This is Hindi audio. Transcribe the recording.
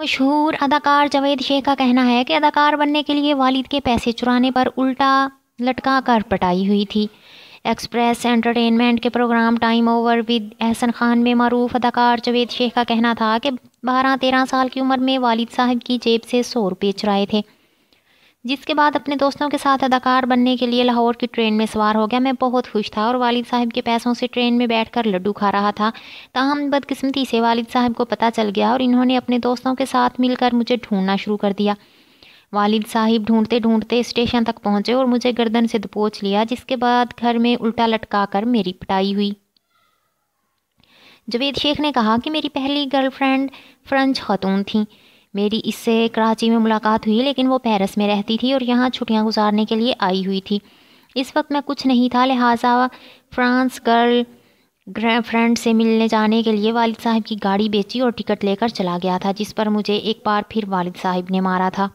मशहूर अदाकार जावेद शेख का कहना है कि अदाकार बनने के लिए वालिद के पैसे चुराने पर उल्टा लटका कर पटाई हुई थी एक्सप्रेस एंटरटेनमेंट के program time over with Ahsan Khan में मरूफ अदाकार जावेद शेख का कहना था कि बारह तेरह साल की उम्र में वालिद साहब की जेब से सौ रुपये चुराए थे जिसके बाद अपने दोस्तों के साथ अदाकार बनने के लिए लाहौर की ट्रेन में सवार हो गया मैं बहुत खुश था और वालिद साहब के पैसों से ट्रेन में बैठकर लड्डू खा रहा था तहम बदकस्मती से वालिद साहब को पता चल गया और इन्होंने अपने दोस्तों के साथ मिलकर मुझे ढूंढना शुरू कर दिया वालिद साहिब ढूंढते ढूंढते स्टेशन तक पहुँचे और मुझे गर्दन से दबोच लिया जिसके बाद घर में उल्टा लटका कर मेरी पिटाई हुई जवेद शेख ने कहा कि मेरी पहली गर्लफ्रेंड फ्रेंच खतून थी मेरी इससे कराची में मुलाकात हुई लेकिन वो पेरिस में रहती थी और यहाँ छुट्टियाँ गुजारने के लिए आई हुई थी इस वक्त मैं कुछ नहीं था लिहाजा फ्रांस गर्ल फ्रेंड से मिलने जाने के लिए वालिद साहब की गाड़ी बेची और टिकट लेकर चला गया था जिस पर मुझे एक बार फिर वालिद साहब ने मारा था